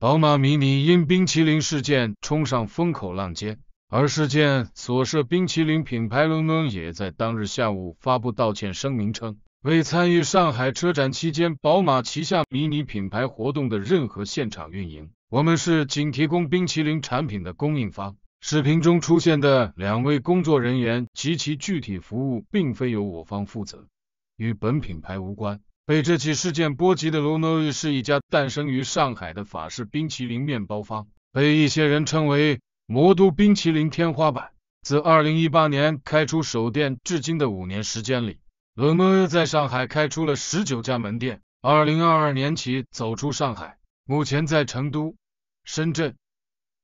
宝马迷你因冰淇淋事件冲上风口浪尖，而事件所涉冰淇淋品牌伦敦也在当日下午发布道歉声明称，未参与上海车展期间宝马旗下迷你品牌活动的任何现场运营，我们是仅提供冰淇淋产品的供应方。视频中出现的两位工作人员及其具体服务，并非由我方负责，与本品牌无关。被这起事件波及的罗诺是一家诞生于上海的法式冰淇淋面包坊，被一些人称为“魔都冰淇淋天花板”。自二零一八年开出首店至今的五年时间里，罗诺在上海开出了十九家门店。二零二二年起走出上海，目前在成都、深圳、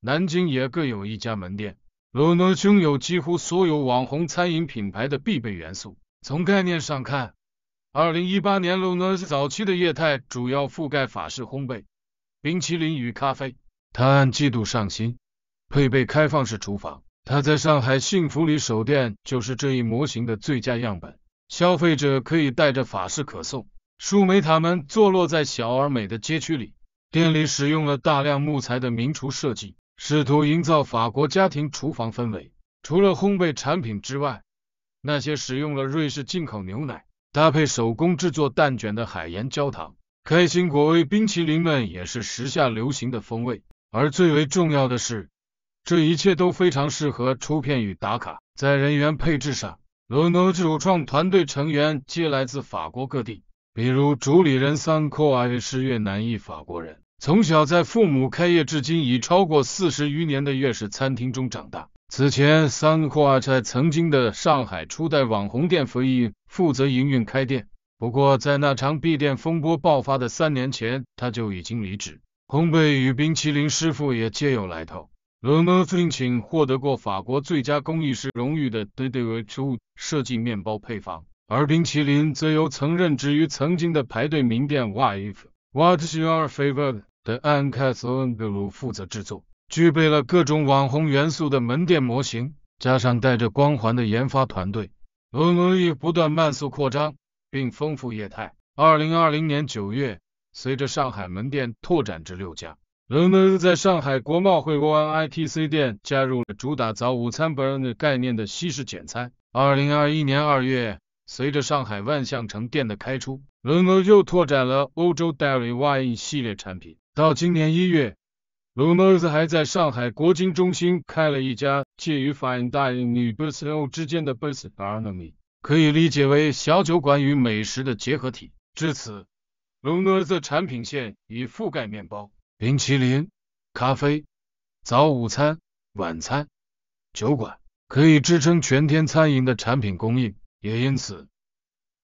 南京也各有一家门店。罗诺拥有几乎所有网红餐饮品牌的必备元素，从概念上看。二零一八年 l u n a s 早期的业态主要覆盖法式烘焙、冰淇淋与咖啡。它按季度上新，配备开放式厨房。它在上海幸福里首店就是这一模型的最佳样本。消费者可以带着法式可颂、树莓塔们，坐落在小而美的街区里。店里使用了大量木材的明厨设计，试图营造法国家庭厨房氛围。除了烘焙产品之外，那些使用了瑞士进口牛奶。搭配手工制作蛋卷的海盐焦糖开心果味冰淇淋们也是时下流行的风味，而最为重要的是，这一切都非常适合出片与打卡。在人员配置上 l 诺 n 主创团队成员皆来自法国各地，比如主理人桑库阿是越南裔法国人，从小在父母开业至今已超过四十余年的粤式餐厅中长大。此前，桑库阿在曾经的上海初代网红店服役。负责营运开店，不过在那场闭店风波爆发的三年前，他就已经离职。烘焙与冰淇淋师傅也皆有来头。Le m o i n g 请获得过法国最佳工艺师荣誉的 d a v i t Chou 设计面包配方，而冰淇淋则由曾任职于曾经的排队名店 w a f f e What's Your Favorite 的 Anca n e Zelenglu 负责制作。具备了各种网红元素的门店模型，加上带着光环的研发团队。l u a r s 不断慢速扩张，并丰富业态。二零二零年九月，随着上海门店拓展至六家 l u n a s 在上海国贸汇国安 ITC 店加入了主打早午餐 burn 概念的西式简餐。二零二一年二月，随着上海万象城店的开出 l u n a s 又拓展了欧洲 d a i r y Wine 系列产品。到今年一月 l u m a s 还在上海国金中心开了一家。介于 Fine Dining 与 Buffalo 之间的 b u f f e r o n o m y 可以理解为小酒馆与美食的结合体。至此 l u n 的产品线已覆盖面包、冰淇淋、咖啡、早午餐、晚餐、酒馆，可以支撑全天餐饮的产品供应。也因此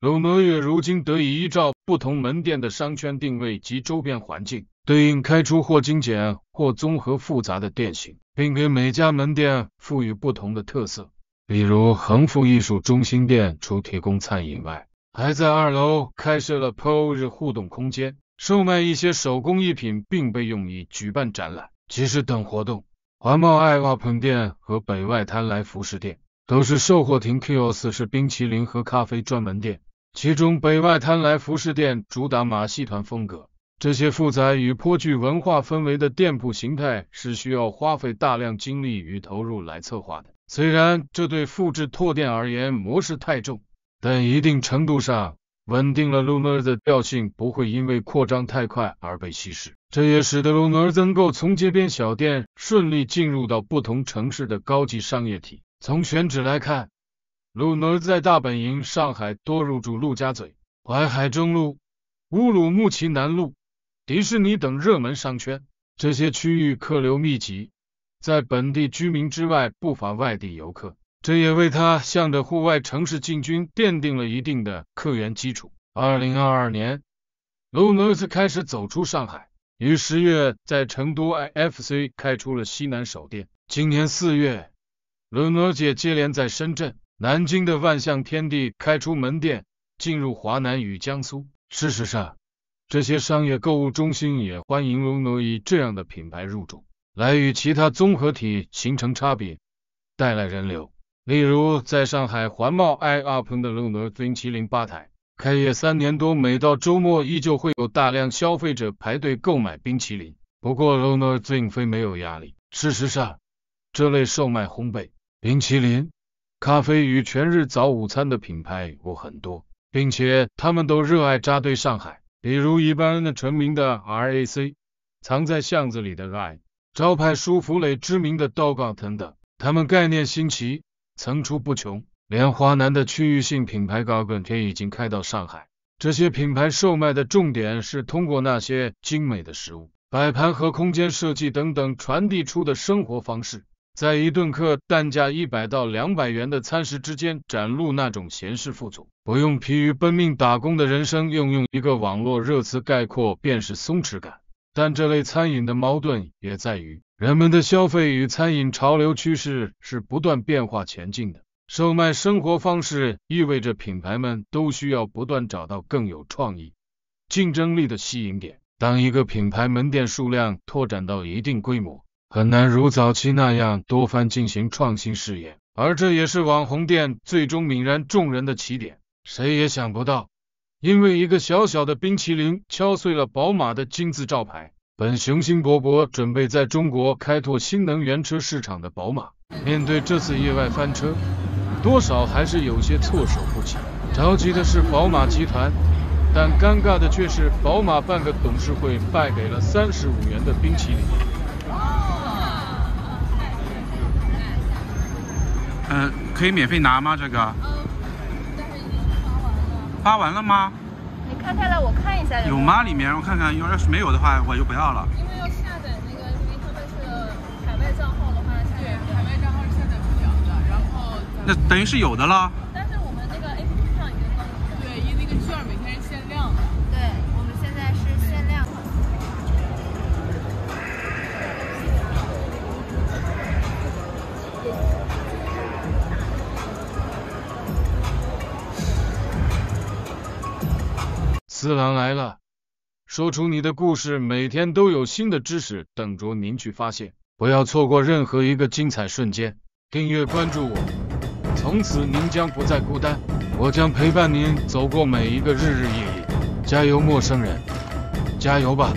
l u n 也如今得以依照不同门店的商圈定位及周边环境。对应开出或精简或综合复杂的店型，并给每家门店赋予不同的特色。比如恒富艺术中心店除提供餐饮外，还在二楼开设了 POI 互动空间，售卖一些手工艺品，并被用以举办展览、集市等活动。环贸爱瓦蓬店和北外滩来服饰店都是售货亭 Kios 是冰淇淋和咖啡专门店，其中北外滩来服饰店主打马戏团风格。这些复杂与颇具文化氛围的店铺形态是需要花费大量精力与投入来策划的。虽然这对复制拓店而言模式太重，但一定程度上稳定了 Lumer 的调性，不会因为扩张太快而被稀释。这也使得 Lumer 能够从街边小店顺利进入到不同城市的高级商业体。从选址来看，Lumer 在大本营上海多入驻陆家嘴、淮海中路、乌鲁木齐南路。迪士尼等热门商圈，这些区域客流密集，在本地居民之外不乏外地游客，这也为他向着户外城市进军奠定了一定的客源基础。二零二二年 l u n s 开始走出上海，于十月在成都 I F C 开出了西南首店。今年四月 l u n s 接连在深圳、南京的万象天地开出门店，进入华南与江苏。事实上，这些商业购物中心也欢迎 l u n o 以这样的品牌入驻，来与其他综合体形成差别，带来人流。例如，在上海环贸 I 二 n 的 Lunoy 冰淇淋吧台，开业三年多，每到周末依旧会有大量消费者排队购买冰淇淋。不过 l u n o 并非没有压力，事实上，这类售卖烘焙、冰淇淋、咖啡与全日早午餐的品牌有很多，并且他们都热爱扎堆上海。比如一般的成名的 RAC，藏在巷子里的 r i e 招牌舒芙蕾，知名的 Dog 等等，他们概念新奇，层出不穷。连华南的区域性品牌 g 高 n 也已经开到上海。这些品牌售卖的重点是通过那些精美的食物摆盘和空间设计等等传递出的生活方式。在一顿客单价一百到两百元的餐食之间，展露那种闲适富足、不用疲于奔命打工的人生。用用一个网络热词概括，便是松弛感。但这类餐饮的矛盾也在于，人们的消费与餐饮潮流趋势是不断变化前进的，售卖生活方式意味着品牌们都需要不断找到更有创意、竞争力的吸引点。当一个品牌门店数量拓展到一定规模，很难如早期那样多番进行创新试验，而这也是网红店最终泯然众人的起点。谁也想不到，因为一个小小的冰淇淋，敲碎了宝马的金字招牌。本雄心勃勃准备在中国开拓新能源车市场的宝马，面对这次意外翻车，多少还是有些措手不及。着急的是宝马集团，但尴尬的却是宝马半个董事会败给了三十五元的冰淇淋。嗯，可以免费拿吗？这个？嗯，但是已经发完了。发完了吗？你看开来，我看一下有吗？里面我看看，要是没有的话，我就不要了。因为要下载那个，因为他们是海外账号的话，对，海外账号是下载不了的。然后那等于是有的了。四郎来了，说出你的故事，每天都有新的知识等着您去发现，不要错过任何一个精彩瞬间。订阅关注我，从此您将不再孤单，我将陪伴您走过每一个日日夜夜。加油，陌生人，加油吧！